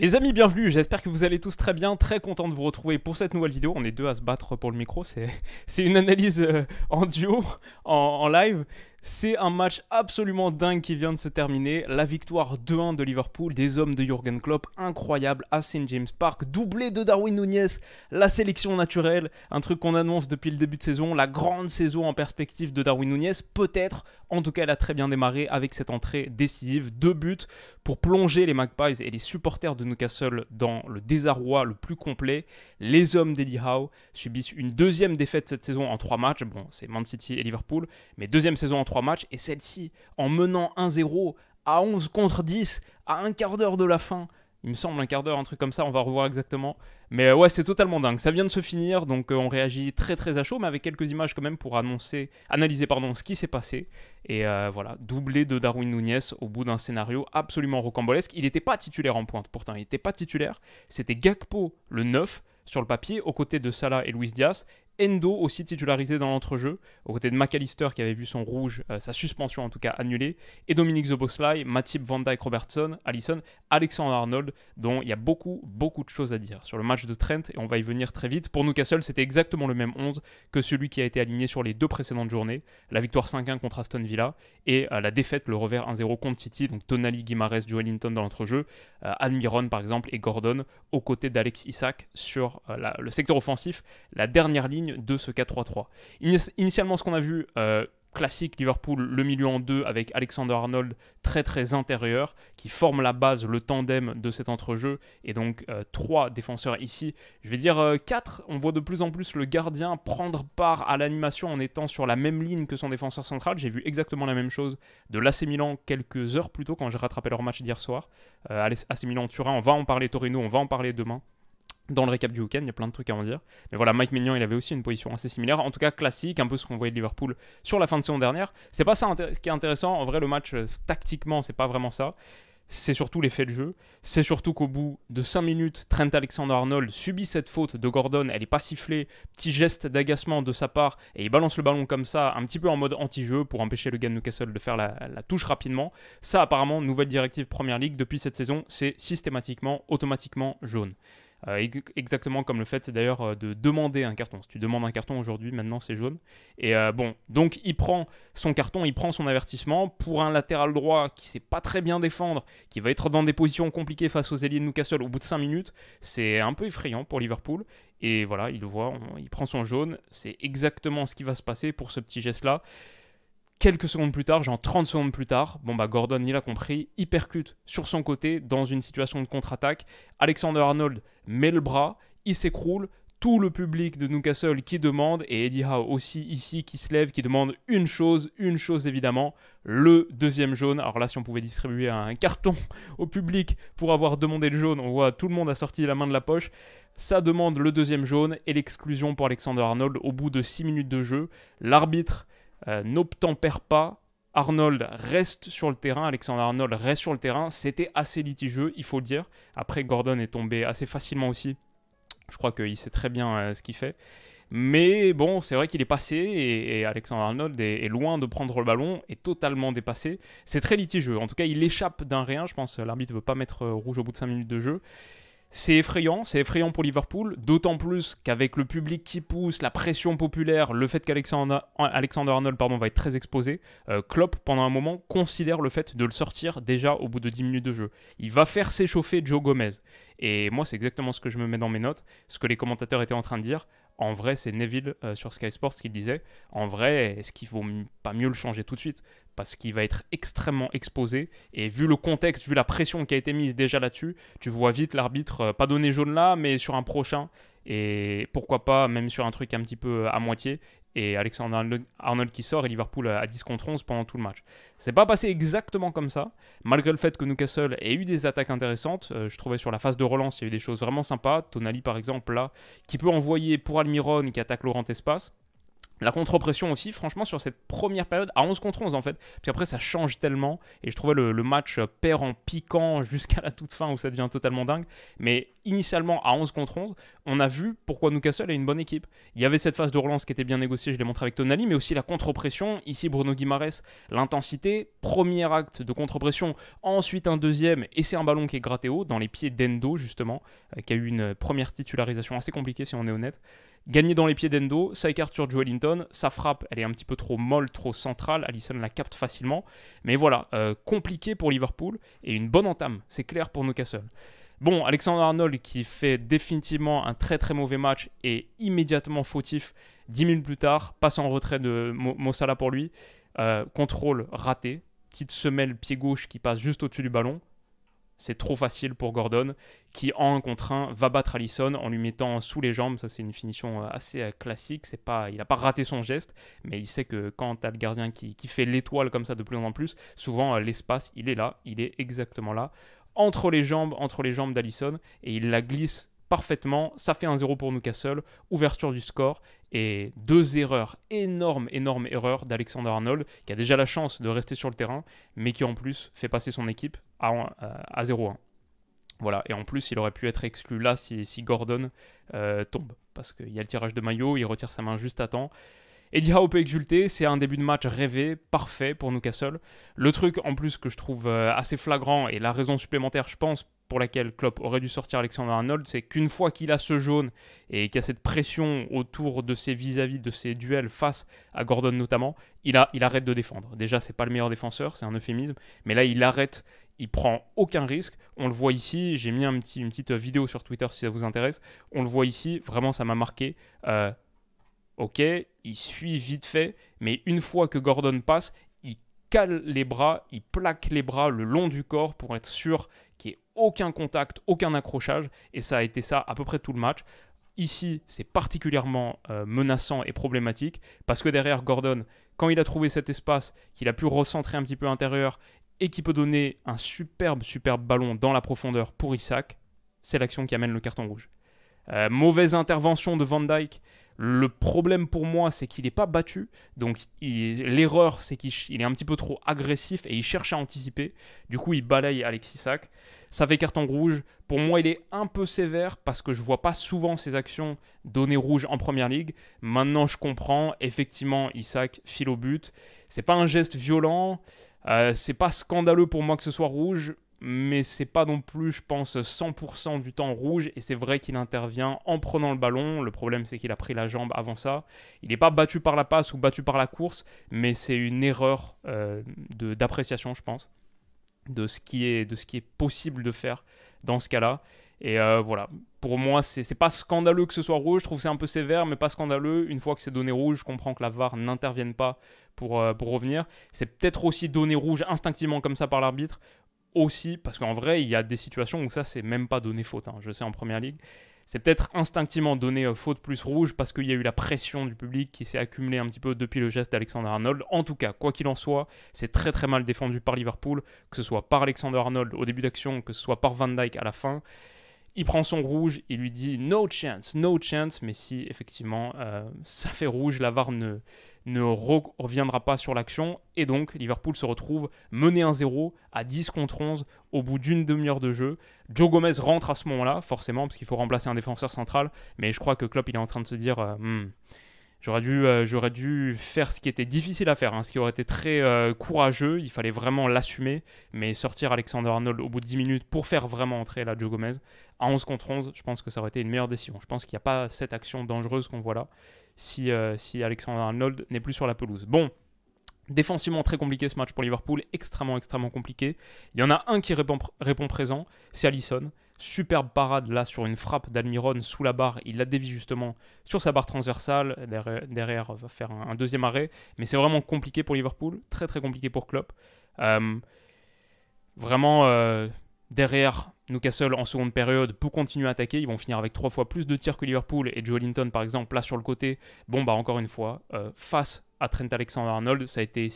Les amis, bienvenue, j'espère que vous allez tous très bien, très content de vous retrouver pour cette nouvelle vidéo. On est deux à se battre pour le micro, c'est une analyse euh, en duo, en live. C'est un match absolument dingue qui vient de se terminer. La victoire 2-1 de Liverpool, des hommes de Jürgen Klopp, incroyable à St. James Park, doublé de Darwin Nunez, la sélection naturelle, un truc qu'on annonce depuis le début de saison, la grande saison en perspective de Darwin Nunez, peut-être. En tout cas, elle a très bien démarré avec cette entrée décisive, deux buts pour plonger les Magpies et les supporters de Newcastle dans le désarroi le plus complet. Les hommes d'Eddie Howe subissent une deuxième défaite cette saison en trois matchs. Bon, c'est Man City et Liverpool, mais deuxième saison en match et celle-ci, en menant 1-0 à 11 contre 10, à un quart d'heure de la fin, il me semble un quart d'heure, un truc comme ça, on va revoir exactement. Mais ouais, c'est totalement dingue. Ça vient de se finir, donc euh, on réagit très très à chaud, mais avec quelques images quand même pour annoncer, analyser pardon, ce qui s'est passé. Et euh, voilà, doublé de Darwin Núñez au bout d'un scénario absolument rocambolesque. Il n'était pas titulaire en pointe, pourtant il n'était pas titulaire. C'était Gakpo, le 9, sur le papier, aux côtés de Salah et Luis Diaz. Endo aussi titularisé dans l'entrejeu, au côté de McAllister qui avait vu son rouge, euh, sa suspension en tout cas annulée, et Dominique Zoboslai, Matip Van Dijk Robertson, Allison, Alexandre Arnold, dont il y a beaucoup, beaucoup de choses à dire sur le match de Trent, et on va y venir très vite. Pour Newcastle, c'était exactement le même 11 que celui qui a été aligné sur les deux précédentes journées, la victoire 5-1 contre Aston Villa, et euh, la défaite, le revers 1-0 contre City, donc Tonali, Guimares, Joe Linton dans l'entrejeu, euh, Almiron par exemple, et Gordon, aux côtés d'Alex Isaac sur euh, le secteur offensif, la dernière ligne de ce 4-3-3. Initialement, ce qu'on a vu, euh, classique Liverpool, le milieu en deux avec Alexander Arnold très très intérieur, qui forme la base, le tandem de cet entrejeu, et donc euh, trois défenseurs ici. Je vais dire euh, quatre, on voit de plus en plus le gardien prendre part à l'animation en étant sur la même ligne que son défenseur central. J'ai vu exactement la même chose de l'AC Milan quelques heures plus tôt quand j'ai rattrapé leur match d'hier soir. AC Milan-Turin, on va en parler Torino, on va en parler demain. Dans le récap du week-end, il y a plein de trucs à en dire. Mais voilà, Mike Mignon, il avait aussi une position assez similaire, en tout cas classique, un peu ce qu'on voyait de Liverpool sur la fin de saison dernière. C'est pas ça qui est intéressant. En vrai, le match, euh, tactiquement, c'est pas vraiment ça c'est surtout l'effet de jeu. C'est surtout qu'au bout de 5 minutes, Trent Alexander-Arnold subit cette faute de Gordon, elle est pas sifflée, petit geste d'agacement de sa part, et il balance le ballon comme ça, un petit peu en mode anti-jeu pour empêcher le gars de Newcastle de faire la, touche rapidement. Ça apparemment, nouvelle directive Première League depuis cette saison, c'est systématiquement, automatiquement jaune. Euh, exactement comme le fait d'ailleurs euh, de demander un carton. Si tu demandes un carton aujourd'hui, maintenant c'est jaune. Et euh, bon, donc il prend son carton, il prend son avertissement pour un latéral droit qui sait pas très bien défendre, qui va être dans des positions compliquées face aux ailiers de Newcastle au bout de 5 minutes. C'est un peu effrayant pour Liverpool. Et voilà, il voit, il prend son jaune. C'est exactement ce qui va se passer pour ce petit geste-là. Quelques secondes plus tard, genre 30 secondes plus tard, bon bah Gordon il a compris, il percute sur son côté dans une situation de contre-attaque. Alexander Arnold met le bras, il s'écroule, tout le public de Newcastle qui demande, et Eddie Howe aussi ici qui se lève, qui demande une chose, une chose évidemment, le deuxième jaune. Alors là, si on pouvait distribuer un carton au public pour avoir demandé le jaune, on voit tout le monde a sorti la main de la poche. Ça demande le deuxième jaune et l'exclusion pour Alexander Arnold au bout de 6 minutes de jeu. L'arbitre euh, n'obtempère pas. Arnold reste sur le terrain, Alexandre Arnold reste sur le terrain. C'était assez litigieux, il faut le dire. Après, Gordon est tombé assez facilement aussi. Je crois qu'il sait très bien euh, ce qu'il fait. Mais bon, c'est vrai qu'il est passé et, Alexandre Arnold est, loin de prendre le ballon, est totalement dépassé. C'est très litigeux, En tout cas, il échappe d'un rien. Je pense euh, l'arbitre ne veut pas mettre rouge au bout de 5 minutes de jeu. C'est effrayant, c'est effrayant pour Liverpool, d'autant plus qu'avec le public qui pousse, la pression populaire, le fait qu'Alexander Arnold pardon, va être très exposé, euh, Klopp, pendant un moment, considère le fait de le sortir déjà au bout de 10 minutes de jeu. Il va faire s'échauffer Joe Gomez. Et moi, c'est exactement ce que je me mets dans mes notes, ce que les commentateurs étaient en train de dire. En vrai, c'est Neville euh, sur Sky Sports qui disait. En vrai, est-ce qu'il vaut pas mieux le changer tout de suite parce qu'il va être extrêmement exposé. Et vu le contexte, vu la pression qui a été mise déjà là-dessus, tu vois vite l'arbitre euh, pas donner jaune là, mais sur un prochain. Et pourquoi pas, même sur un truc un petit peu euh, à moitié. Et Alexander Arnold qui sort et Liverpool à 10 contre 11 pendant tout le match. C'est pas passé exactement comme ça, malgré le fait que Newcastle ait eu des attaques intéressantes. Euh, je trouvais sur la phase de relance, il y a eu des choses vraiment sympas. Tonali par exemple, là, qui peut envoyer pour Almiron qui attaque Laurent Espace la contre-pression aussi, franchement, sur cette première période, à 11 contre 11 en fait. Puis après, ça change tellement. Et je trouvais le, le match euh, perd en piquant jusqu'à la toute fin où ça devient totalement dingue. Mais initialement à 11 contre 11, on a vu pourquoi Newcastle a une bonne équipe. Il y avait cette phase de relance qui était bien négociée, je l'ai montré avec Tonali, mais aussi la contre-pression. Ici, Bruno Guimares, l'intensité, premier acte de contre-pression, ensuite un deuxième, et c'est un ballon qui est gratté haut, dans les pieds d'Endo, justement, euh, qui a eu une euh, première titularisation assez compliquée, si on est honnête. Gagné dans les pieds d'Endo, ça écarte sur Joelinton, sa frappe, elle est un petit peu trop molle, trop centrale, Allison la capte facilement, mais voilà, euh, compliqué pour Liverpool, et une bonne entame, c'est clair pour Newcastle. Bon, Alexandre Arnold qui fait définitivement un très très mauvais match et immédiatement fautif 10 minutes plus tard, passe en retrait de Mossala pour lui, euh, contrôle raté, petite semelle pied gauche qui passe juste au-dessus du ballon. C'est trop facile pour Gordon qui en 1 contre 1 va battre Allison en lui mettant sous les jambes. Ça c'est une finition euh, assez euh, classique. C'est pas, il n'a pas raté son geste, mais il sait que quand t'as le gardien qui, qui fait l'étoile comme ça de plus en plus, souvent l'espace il est là, il est exactement là entre les jambes, entre les jambes d'Allison, et il la glisse parfaitement. Ça fait un 0 pour Newcastle, ouverture du score, et deux erreurs, énorme, énorme erreur d'Alexander Arnold, qui a déjà la chance de rester sur le terrain, mais qui en plus fait passer son équipe à, 0-1. Euh, voilà, et en plus, il aurait pu être exclu là si, Gordon euh, tombe, parce qu'il y a le tirage de maillot, il retire sa main juste à temps. Eddie Howe peut exulter, c'est un début de match rêvé, parfait pour Newcastle. Le truc en plus que je trouve euh, assez flagrant et la raison supplémentaire, je pense, pour laquelle Klopp aurait dû sortir Alexander Arnold, c'est qu'une fois qu'il a ce jaune et qu'il a cette pression autour de ses vis-à-vis, de ses duels face à Gordon notamment, il, arrête de défendre. Déjà, c'est pas le meilleur défenseur, c'est un euphémisme, mais là, il arrête, il prend aucun risque. On le voit ici, j'ai mis une petite vidéo sur Twitter si ça vous intéresse. On le voit ici, vraiment, ça m'a marqué. Euh, ok, il suit vite fait, mais une fois que Gordon passe, il cale les bras, il plaque les bras le long du corps pour être sûr qu'il n'y ait aucun contact, aucun accrochage, et ça a été ça à peu près tout le match. Ici, c'est particulièrement euh, menaçant et problématique parce que derrière Gordon, quand il a trouvé cet espace, qu'il a pu recentrer un petit peu à l'intérieur et qui peut donner un superbe, superbe ballon dans la profondeur pour Isaac, c'est l'action qui amène le carton rouge. Euh, mauvaise intervention de Van Dyke le problème pour moi, c'est qu'il n'est pas battu. Donc l'erreur, c'est qu'il est un petit peu trop agressif et il cherche à anticiper. Du coup, il balaye Alexis Sack. Ça fait carton rouge. Pour moi, il est un peu sévère parce que je ne vois pas souvent ses actions données rouge en première ligue. Maintenant, je comprends. Effectivement, Isaac file au but. C'est pas un geste violent. Euh, c'est pas scandaleux pour moi que ce soit rouge mais c'est pas non plus, je pense, 100% du temps rouge. Et c'est vrai qu'il intervient en prenant le ballon. Le problème, c'est qu'il a pris la jambe avant ça. Il n'est pas battu par la passe ou battu par la course, mais c'est une erreur euh, d'appréciation, je pense, de ce, qui est, de ce qui est possible de faire dans ce cas-là. Et euh, voilà, pour moi, c'est pas scandaleux que ce soit rouge. Je trouve c'est un peu sévère, mais pas scandaleux. Une fois que c'est donné rouge, je comprends que la VAR n'intervienne pas pour euh, revenir. C'est peut-être aussi donné rouge instinctivement comme ça par l'arbitre aussi, parce qu'en vrai, il y a des situations où ça, c'est même pas donné faute. Hein. Je sais, en première ligue, c'est peut-être instinctivement donné euh, faute plus rouge parce qu'il y a eu la pression du public qui s'est accumulée un petit peu depuis le geste d'Alexander Arnold. En tout cas, quoi qu'il en soit, c'est très très mal défendu par Liverpool, que ce soit par Alexander Arnold au début d'action, que ce soit par Van Dyke à la fin. Il prend son rouge, il lui dit no chance, no chance, mais si effectivement euh, ça fait rouge, la VAR ne, ne reviendra pas sur l'action et donc Liverpool se retrouve mené 1-0 à 10 contre 11 au bout d'une demi-heure de jeu. Joe Gomez rentre à ce moment-là, forcément, parce qu'il faut remplacer un défenseur central, mais je crois que Klopp il est en train de se dire euh, hmm, j'aurais dû, euh, dû faire ce qui était difficile à faire, hein, ce qui aurait été très euh, courageux, il fallait vraiment l'assumer, mais sortir Alexander Arnold au bout de 10 minutes pour faire vraiment entrer Joe Gomez à 11 contre 11, je pense que ça aurait été une meilleure décision. Je pense qu'il n'y a pas cette action dangereuse qu'on voit là si, euh, si Alexander Arnold n'est plus sur la pelouse. Bon, Défensivement très compliqué ce match pour Liverpool, extrêmement extrêmement compliqué. Il y en a un qui répond, répond présent, c'est Allison. Superbe parade là sur une frappe d'Almiron sous la barre, il la dévie justement sur sa barre transversale, derrière, va faire un, deuxième arrêt, mais c'est vraiment compliqué pour Liverpool, très très compliqué pour Klopp. Euh, vraiment euh, derrière Newcastle en seconde période peut continuer à attaquer. Ils vont finir avec trois fois plus de tirs que Liverpool et Joe Linton par exemple là sur le côté. Bon bah encore une fois euh, face à Trent Alexander-Arnold, ça a été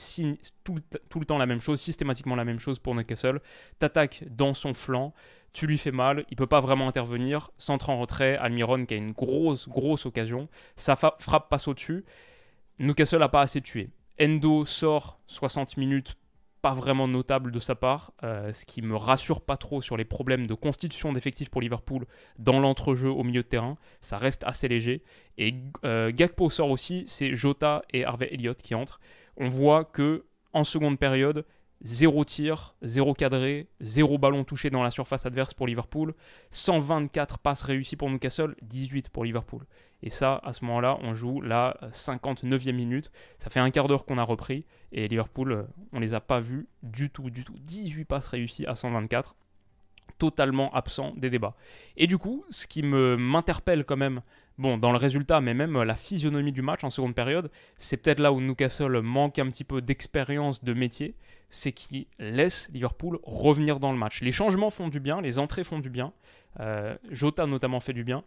tout, le temps la même chose, systématiquement la même chose pour Newcastle. T'attaques dans son flanc, tu lui fais mal, il peut pas vraiment intervenir. Centre en retrait, Almiron qui a une grosse grosse occasion, sa frappe passe au-dessus. Newcastle n'a pas assez tué. Endo sort 60 minutes pas vraiment notable de sa part, euh, ce qui me rassure pas trop sur les problèmes de constitution d'effectifs pour Liverpool dans l'entrejeu au milieu de terrain. Ça reste assez léger. Et euh, Gakpo sort aussi, c'est Jota et Harvey Elliott qui entrent. On voit que en seconde période, zéro tir, zéro cadré, zéro ballon touché dans la surface adverse pour Liverpool, 124 passes réussies pour Newcastle, 18 pour Liverpool. Et ça, à ce moment-là, on joue la 59e minute. Ça fait un quart d'heure qu'on a repris. Et Liverpool, euh, on les a pas vus du tout, du tout. 18 passes réussies à 124, totalement absent des débats. Et du coup, ce qui me m'interpelle quand même, bon, dans le résultat, mais même euh, la physionomie du match en seconde période, c'est peut-être là où Newcastle manque un petit peu d'expérience de métier, c'est qu'il laisse Liverpool revenir dans le match. Les changements font du bien, les entrées font du bien, euh, Jota notamment fait du bien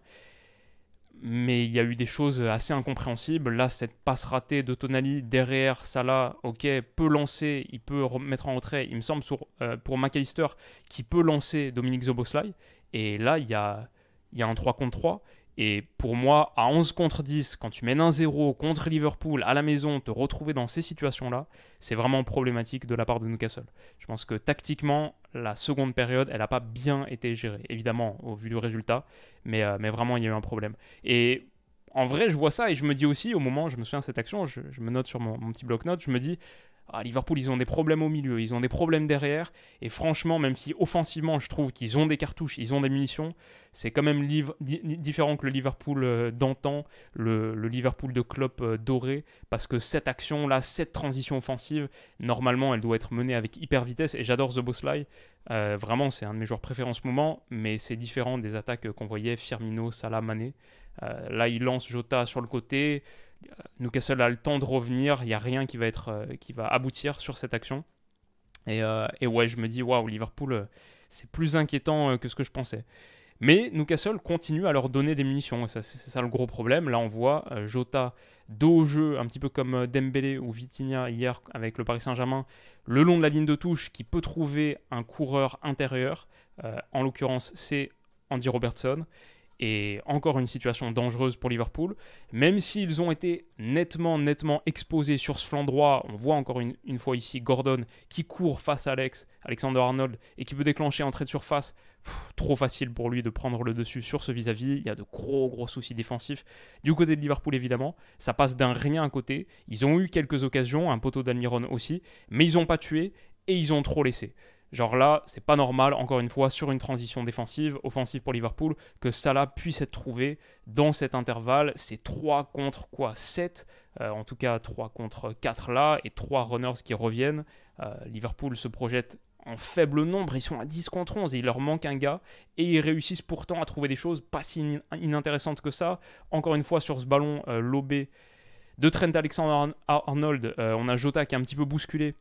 mais il y a eu des choses assez incompréhensibles. Là, cette passe ratée de Tonali derrière Salah, ok, peut lancer, il peut remettre en retrait, il me semble, euh, pour McAllister, qui peut lancer Dominique Zoboslai. Et là, il y a, il y a un 3 contre 3. Et pour moi, à 11 contre 10, quand tu mènes un 0 contre Liverpool à la maison, te retrouver dans ces situations-là, c'est vraiment problématique de la part de Newcastle. Je pense que tactiquement, la seconde période, elle n'a pas bien été gérée, évidemment, au vu du résultat, mais, euh, mais vraiment, il y a eu un problème. Et en vrai, je vois ça et je me dis aussi, au moment, je me souviens de cette action, je, me note sur mon, mon petit bloc-notes, je me dis, à ah, Liverpool, ils ont des problèmes au milieu, ils ont des problèmes derrière. Et franchement, même si offensivement, je trouve qu'ils ont des cartouches, ils ont des munitions, c'est quand même différent que le Liverpool euh, d'antan, le, Liverpool de Klopp euh, doré. Parce que cette action-là, cette transition offensive, normalement, elle doit être menée avec hyper vitesse. Et j'adore The Boss Euh, vraiment, c'est un de mes joueurs préférés en ce moment. Mais c'est différent des attaques euh, qu'on voyait Firmino, Salah, Mané. là, il lance Jota sur le côté. Euh, Newcastle a le temps de revenir, il n'y a rien qui va, être, euh, qui va aboutir sur cette action. Et, euh, ouais, je me dis, waouh, Liverpool, c'est plus inquiétant que ce que je pensais. Mais Newcastle continue à leur donner des munitions, c'est ça le gros problème. Là, on voit Jota dos au jeu, un petit peu comme Dembélé ou Vitinha hier avec le Paris Saint-Germain, le long de la ligne de touche, qui peut trouver un coureur intérieur. en l'occurrence, c'est Andy Robertson et encore une situation dangereuse pour Liverpool. Même s'ils ont été nettement, nettement exposés sur ce flanc droit, on voit encore une, fois ici Gordon qui court face à Alex, Alexander Arnold, et qui peut déclencher en de surface. trop facile pour lui de prendre le dessus sur ce vis-à-vis. -vis. Il y a de gros, gros soucis défensifs du côté de Liverpool, évidemment. Ça passe d'un rien à côté. Ils ont eu quelques occasions, un poteau d'Almiron aussi, mais ils n'ont pas tué et ils ont trop laissé. Genre là, c'est pas normal, encore une fois, sur une transition défensive, offensive pour Liverpool, que Salah puisse être trouvé dans cet intervalle. C'est 3 contre quoi 7 euh, En tout cas, 3 contre 4 là, et 3 runners qui reviennent. Euh, Liverpool se projette en faible nombre, ils sont à 10 contre 11 et il leur manque un gars, et ils réussissent pourtant à trouver des choses pas si inintéressantes que ça. Encore une fois, sur ce ballon euh, lobé de Trent Alexander-Arnold, on a Jota qui est un petit peu bousculé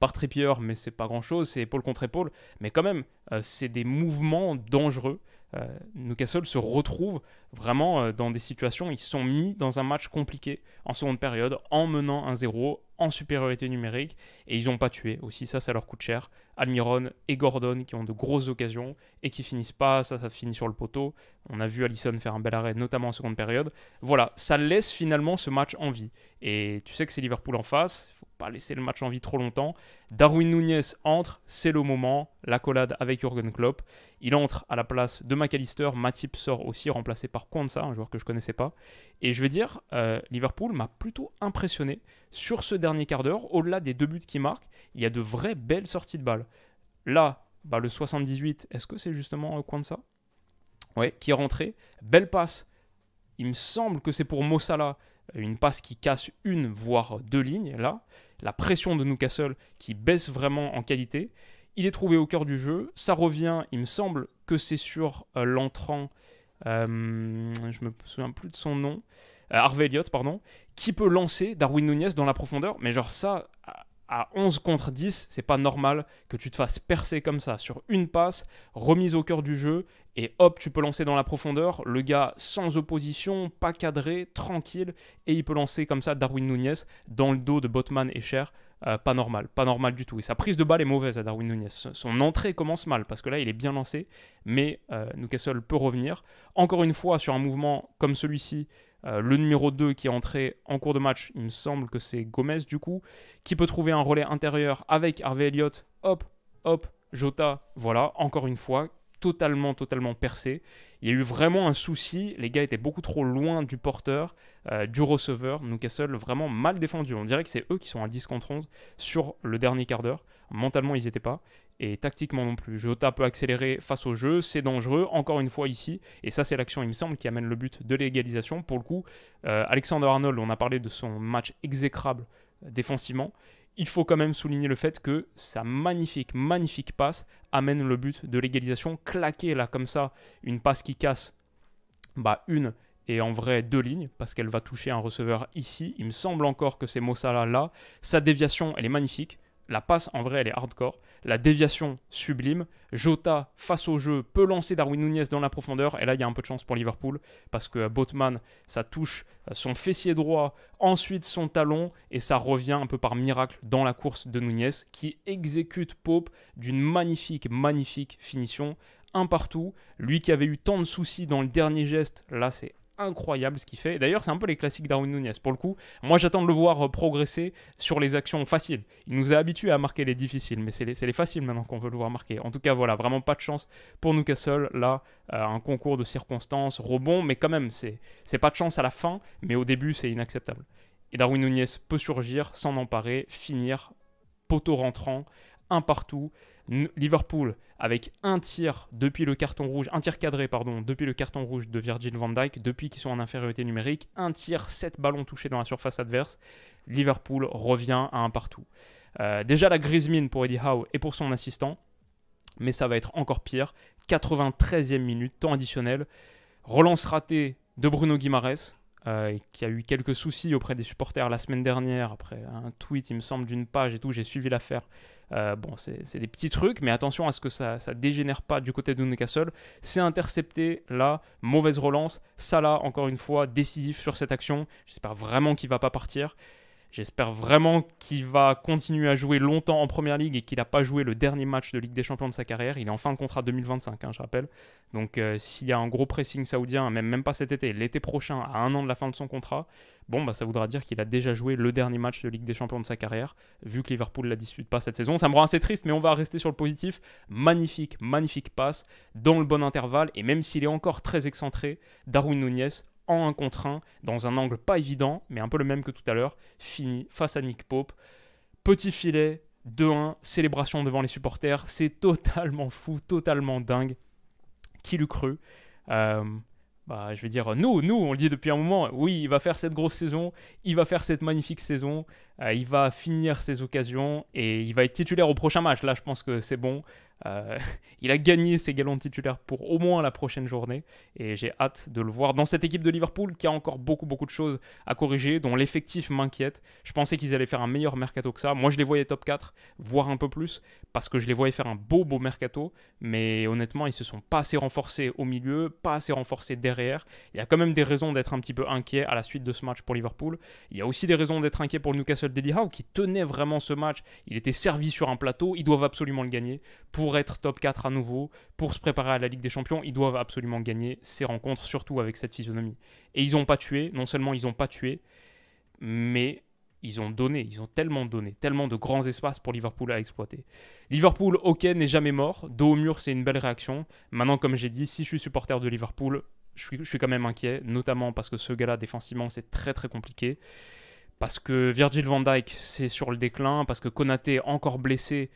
par pire, mais c'est pas grand-chose, c'est épaule contre épaule, mais quand même, euh, c'est des mouvements dangereux. Euh, Newcastle se retrouve vraiment euh, dans des situations, ils sont mis dans un match compliqué en seconde période, en menant 1-0, en supériorité numérique, et ils n'ont pas tué aussi, ça, ça leur coûte cher. Almiron et Gordon qui ont de grosses occasions et qui finissent pas, ça, ça finit sur le poteau. On a vu Allison faire un bel arrêt, notamment en seconde période. Voilà, ça laisse finalement ce match en vie. Et tu sais que c'est Liverpool en face, faut pas laisser le match en vie trop longtemps. Darwin Nunez entre, c'est le moment, la collade avec Jurgen Klopp. Il entre à la place de McAllister, Matip sort aussi remplacé par Kwanzaa, un joueur que je connaissais pas. Et je veux dire, euh, Liverpool m'a plutôt impressionné sur ce dernier quart d'heure, au-delà des deux buts qui marquent, il y a de vraies belles sorties de balles. Là, bah, le 78, est-ce que c'est justement euh, Kwanzaa Ouais, qui est rentré, belle passe. Il me semble que c'est pour Mossala, une passe qui casse une, voire deux lignes, là, la pression de Newcastle qui baisse vraiment en qualité. Il est trouvé au cœur du jeu, ça revient, il me semble que c'est sur euh, l'entrant, Je euh, je me souviens plus de son nom, euh, Harvey Elliott, pardon, qui peut lancer Darwin Nunez dans la profondeur, mais genre ça, à 11 contre 10, c'est pas normal que tu te fasses percer comme ça sur une passe, remise au cœur du jeu, et hop, tu peux lancer dans la profondeur, le gars sans opposition, pas cadré, tranquille, et il peut lancer comme ça Darwin Nunez dans le dos de Botman et Cher. Euh, pas normal, pas normal du tout. Et sa prise de balle est mauvaise à Darwin Nunez. Son entrée commence mal parce que là, il est bien lancé, mais euh, peut revenir. Encore une fois, sur un mouvement comme celui-ci, euh, le numéro 2 qui est entré en cours de match, il me semble que c'est Gomez du coup, qui peut trouver un relais intérieur avec Harvey Elliott. Hop, hop, Jota, voilà, encore une fois, totalement, totalement percé. Il y a eu vraiment un souci. Les gars étaient beaucoup trop loin du porteur, euh, du receveur. Newcastle vraiment mal défendu. On dirait que c'est eux qui sont à 10 contre 11 sur le dernier quart d'heure. Mentalement, ils n'étaient pas. Et tactiquement non plus. Jota peut accélérer face au jeu. C'est dangereux. Encore une fois ici. Et ça, c'est l'action, il me semble, qui amène le but de l'égalisation. Pour le coup, euh, Alexander Arnold, on a parlé de son match exécrable défensivement il faut quand même souligner le fait que sa magnifique, magnifique passe amène le but de l'égalisation. Claquer là comme ça, une passe qui casse bah, une et en vrai deux lignes, parce qu'elle va toucher un receveur ici. Il me semble encore que c'est Mossala là. Sa déviation, elle est magnifique. La passe, en vrai, elle est hardcore. La déviation, sublime. Jota, face au jeu, peut lancer Darwin Nunez dans la profondeur. Et là, il y a un peu de chance pour Liverpool. Parce que euh, Boatman, ça touche euh, son fessier droit, ensuite son talon. Et ça revient un peu par miracle dans la course de Nunez, qui exécute Pope d'une magnifique, magnifique finition. Un partout. Lui qui avait eu tant de soucis dans le dernier geste, là, c'est incroyable ce qu'il fait. D'ailleurs, c'est un peu les classiques Darwin Nunez. Pour le coup, moi j'attends de le voir euh, progresser sur les actions faciles. Il nous a habitué à marquer les difficiles, mais c'est les, les, faciles maintenant qu'on veut le voir marquer. En tout cas, voilà, vraiment pas de chance pour Newcastle. Là, euh, un concours de circonstances, rebond, mais quand même, c'est pas de chance à la fin, mais au début, c'est inacceptable. Et Darwin Nunez peut surgir, s'en emparer, finir, poteau rentrant, un partout. Liverpool avec un tir depuis le carton rouge, un tir cadré pardon, depuis le carton rouge de Virgil van Dijk, depuis qu'ils sont en infériorité numérique, un tir, sept ballons touchés dans la surface adverse. Liverpool revient à un partout. Euh, déjà la grise mine pour Eddie Howe et pour son assistant, mais ça va être encore pire. 93e minute, temps additionnel, relance ratée de Bruno Guimares, euh, qui a eu quelques soucis auprès des supporters la semaine dernière, après un tweet, il me semble, d'une page et tout, j'ai suivi l'affaire. Euh, bon, c'est des petits trucs, mais attention à ce que ça, ça dégénère pas du côté de Newcastle. C'est intercepté là, mauvaise relance. Salah, encore une fois, décisif sur cette action. J'espère vraiment qu'il va pas partir. J'espère vraiment qu'il va continuer à jouer longtemps en Première Ligue et qu'il n'a pas joué le dernier match de Ligue des Champions de sa carrière. Il est en fin de contrat 2025, hein, je rappelle. Donc euh, s'il y a un gros pressing saoudien, même, même pas cet été, l'été prochain, à un an de la fin de son contrat, bon, bah, ça voudra dire qu'il a déjà joué le dernier match de Ligue des Champions de sa carrière, vu que Liverpool ne la dispute pas cette saison. Ça me rend assez triste, mais on va rester sur le positif. Magnifique, magnifique passe, dans le bon intervalle, et même s'il est encore très excentré, Darwin Nunez en 1 contre 1, dans un angle pas évident, mais un peu le même que tout à l'heure, fini face à Nick Pope. Petit filet, 2-1, célébration devant les supporters, c'est totalement fou, totalement dingue. Qui l'eût cru euh, bah, Je vais dire, nous, nous, on le dit depuis un moment, oui, il va faire cette grosse saison, il va faire cette magnifique saison, euh, il va finir ses occasions et il va être titulaire au prochain match. Là, je pense que c'est bon. Euh, il a gagné ses galons titulaires pour au moins la prochaine journée et j'ai hâte de le voir dans cette équipe de Liverpool qui a encore beaucoup beaucoup de choses à corriger dont l'effectif m'inquiète. Je pensais qu'ils allaient faire un meilleur mercato que ça. Moi je les voyais top 4, voire un peu plus parce que je les voyais faire un beau beau mercato mais honnêtement ils se sont pas assez renforcés au milieu, pas assez renforcés derrière. Il y a quand même des raisons d'être un petit peu inquiet à la suite de ce match pour Liverpool. Il y a aussi des raisons d'être inquiet pour Newcastle Daily qui tenait vraiment ce match. Il était servi sur un plateau, ils doivent absolument le gagner pour pour être top 4 à nouveau, pour se préparer à la Ligue des Champions, ils doivent absolument gagner ces rencontres, surtout avec cette physionomie. Et ils n'ont pas tué, non seulement ils n'ont pas tué, mais ils ont donné, ils ont tellement donné, tellement de grands espaces pour Liverpool à exploiter. Liverpool, ok, n'est jamais mort. Dos au mur, c'est une belle réaction. Maintenant, comme j'ai dit, si je suis supporter de Liverpool, je suis, je suis quand même inquiet, notamment parce que ce gars-là, défensivement, c'est très très compliqué. Parce que Virgil van Dijk, c'est sur le déclin. Parce que Konaté, encore blessé,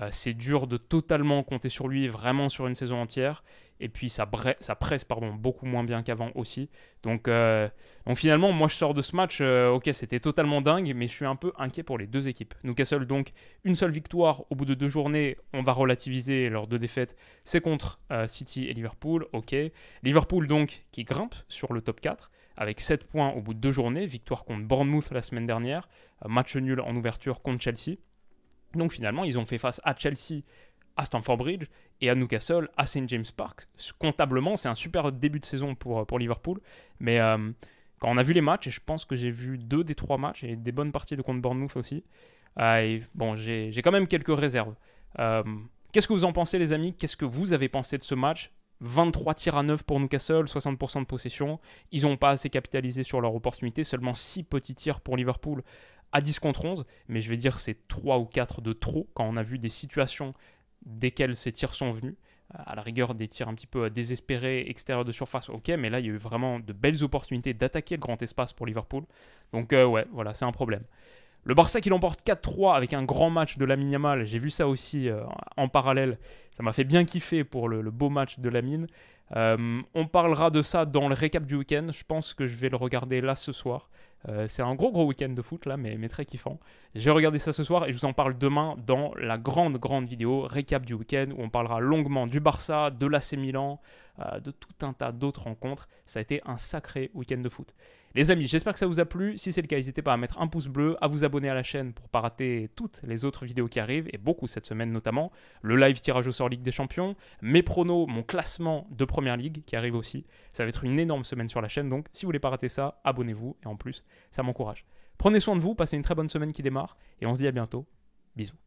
euh, c'est dur de totalement compter sur lui vraiment sur une saison entière. Et puis ça, presse pardon, beaucoup moins bien qu'avant aussi. Donc, euh, finalement, moi je sors de ce match. Euh, ok, c'était totalement dingue, mais je suis un peu inquiet pour les deux équipes. Newcastle, donc une seule victoire au bout de deux journées. On va relativiser leurs deux défaites. C'est contre City et Liverpool. Ok. Liverpool, donc, qui grimpe sur le top 4 avec 7 points au bout de deux journées. Victoire contre Bournemouth la semaine dernière. match nul en ouverture contre Chelsea. Donc finalement, ils ont fait face à Chelsea, à Stamford Bridge et à Newcastle, à St James Park. Comptablement, c'est un super début de saison pour, pour Liverpool. Mais euh, quand on a vu les matchs, et je pense que j'ai vu deux des trois matchs et des bonnes parties de contre Bournemouth aussi, euh, bon, j'ai quand même quelques réserves. Euh, qu'est-ce que vous en pensez, les amis Qu'est-ce que vous avez pensé de ce match 23 tirs à 9 pour Newcastle, 60% de possession. Ils n'ont pas assez capitalisé sur leur opportunité, seulement 6 petits tirs pour Liverpool à 10 contre 11, mais je vais dire c'est 3 ou 4 de trop quand on a vu des situations desquelles ces tirs sont venus. À la rigueur, des tirs un petit peu euh, désespérés, extérieurs de surface, ok, mais là, il y a eu vraiment de belles opportunités d'attaquer le grand espace pour Liverpool. Donc, euh, ouais, voilà, c'est un problème. Le Barça qui l'emporte 4-3 avec un grand match de Lamine Yamal, j'ai vu ça aussi euh, en parallèle, ça m'a fait bien kiffer pour le, beau match de Lamine. on parlera de ça dans le récap du week-end, je pense que je vais le regarder là ce soir. Euh, c'est un gros gros week-end de foot là, mais, mais très kiffant. J'ai regardé ça ce soir et je vous en parle demain dans la grande grande vidéo récap du week-end où on parlera longuement du Barça, de l'AC Milan, euh, de tout un tas d'autres rencontres. Ça a été un sacré week-end de foot. Les amis, j'espère que ça vous a plu. Si c'est le cas, n'hésitez pas à mettre un pouce bleu, à vous abonner à la chaîne pour ne pas rater toutes les autres vidéos qui arrivent, et beaucoup cette semaine notamment. Le live tirage au sort Ligue des Champions, mes pronos, mon classement de Première Ligue qui arrive aussi. Ça va être une énorme semaine sur la chaîne, donc si vous voulez pas rater ça, abonnez-vous, et en plus, ça m'encourage. Prenez soin de vous, passez une très bonne semaine qui démarre, et on se dit à bientôt. Bisous.